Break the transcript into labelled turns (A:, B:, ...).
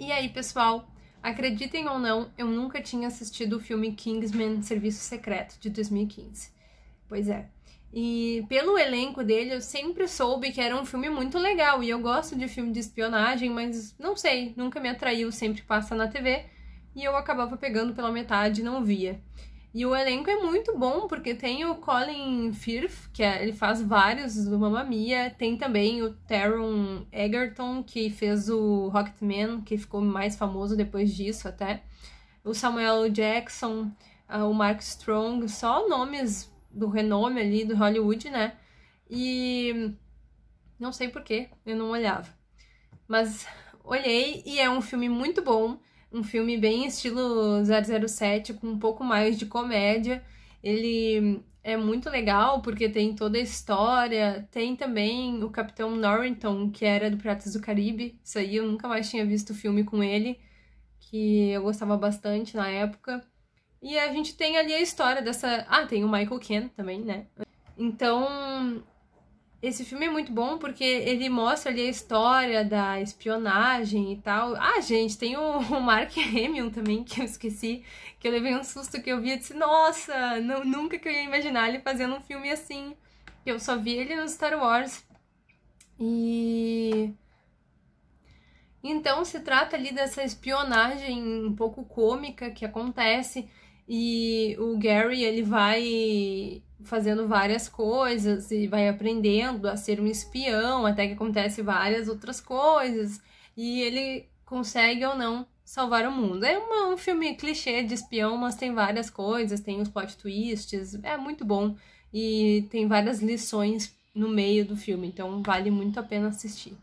A: E aí, pessoal? Acreditem ou não, eu nunca tinha assistido o filme Kingsman Serviço Secreto de 2015. Pois é. E pelo elenco dele, eu sempre soube que era um filme muito legal. E eu gosto de filme de espionagem, mas não sei, nunca me atraiu, sempre passa na TV. E eu acabava pegando pela metade e não via. E o elenco é muito bom, porque tem o Colin Firth, que é, ele faz vários do Mamma Mia. Tem também o Taron Egerton, que fez o Rocketman, que ficou mais famoso depois disso até. O Samuel Jackson, ah, o Mark Strong, só nomes do renome ali do Hollywood, né? E não sei porquê, eu não olhava. Mas olhei e é um filme muito bom um filme bem estilo 007, com um pouco mais de comédia. Ele é muito legal porque tem toda a história, tem também o Capitão Norrington, que era do Piratas do Caribe. Isso aí eu nunca mais tinha visto filme com ele, que eu gostava bastante na época. E a gente tem ali a história dessa. Ah, tem o Michael Ken também, né? Então, esse filme é muito bom porque ele mostra ali a história da espionagem e tal. Ah, gente, tem o, Mark Hamill também, que eu esqueci, que eu levei um susto que eu vi e disse, nossa, não, nunca que eu ia imaginar ele fazendo um filme assim. Eu só vi ele no Star Wars. E... Então se trata ali dessa espionagem um pouco cômica que acontece e o Gary, ele vai fazendo várias coisas e vai aprendendo a ser um espião, até que acontece várias outras coisas. E ele consegue ou não salvar o mundo. É uma, um filme clichê de espião, mas tem várias coisas, tem os plot twists, é muito bom e tem várias lições no meio do filme, então vale muito a pena assistir.